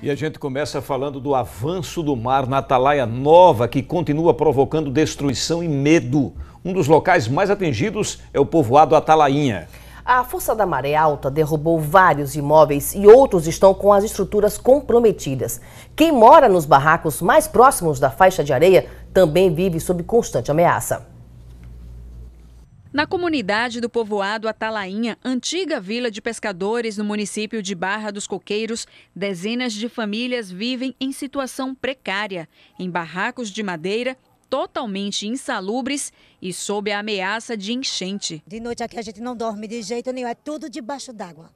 E a gente começa falando do avanço do mar na Atalaia Nova, que continua provocando destruição e medo. Um dos locais mais atingidos é o povoado Atalainha. A força da maré alta derrubou vários imóveis e outros estão com as estruturas comprometidas. Quem mora nos barracos mais próximos da faixa de areia também vive sob constante ameaça. Na comunidade do povoado Atalainha, antiga vila de pescadores no município de Barra dos Coqueiros, dezenas de famílias vivem em situação precária, em barracos de madeira totalmente insalubres e sob a ameaça de enchente. De noite aqui a gente não dorme de jeito nenhum, é tudo debaixo d'água.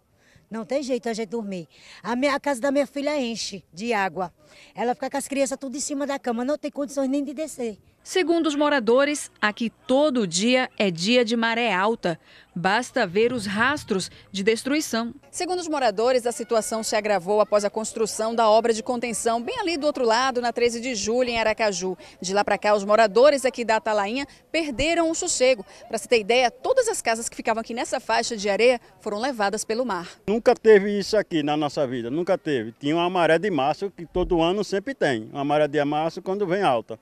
Não tem jeito a gente dormir. A, minha, a, casa da minha filha enche de água. Ela fica com as crianças tudo em cima da cama, não tem condições nem de descer. Segundo os moradores, aqui todo dia é dia de maré alta. Basta ver os rastros de destruição. Segundo os moradores, a situação se agravou após a construção da obra de contenção, bem ali do outro lado, na 13 de julho, em Aracaju. De lá para cá, os moradores aqui da Atalainha perderam o sossego. Para se ter ideia, todas as casas que ficavam aqui nessa faixa de areia foram levadas pelo mar. Nunca teve isso aqui na nossa vida, nunca teve. Tinha uma maré de março que todo ano sempre tem, uma maré de março quando vem alta.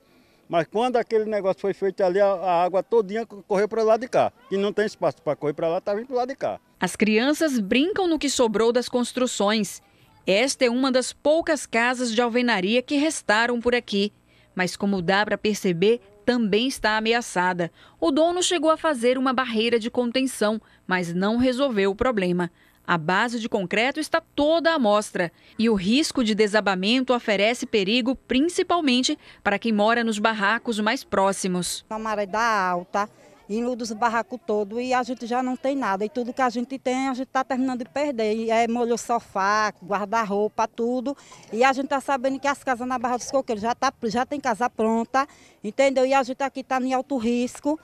Mas quando aquele negócio foi feito ali, a água todinha correu para lado de cá. E não tem espaço para correr para lá, está vindo para lado de cá. As crianças brincam no que sobrou das construções. Esta é uma das poucas casas de alvenaria que restaram por aqui. Mas como dá para perceber, também está ameaçada. O dono chegou a fazer uma barreira de contenção, mas não resolveu o problema. A base de concreto está toda à mostra e o risco de desabamento oferece perigo principalmente para quem mora nos barracos mais próximos. A maré dá alta, inunda os barracos todo e a gente já não tem nada. E tudo que a gente tem, a gente está terminando de perder. E é molho sofá, guarda-roupa, tudo. E a gente está sabendo que as casas na Barra dos Coqueiros já, tá, já tem casa pronta, entendeu? E a gente aqui está em alto risco.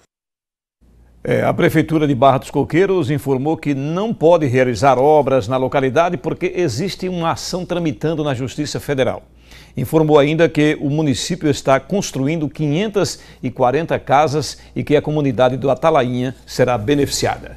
É, a Prefeitura de Barra dos Coqueiros informou que não pode realizar obras na localidade porque existe uma ação tramitando na Justiça Federal. Informou ainda que o município está construindo 540 casas e que a comunidade do Atalainha será beneficiada.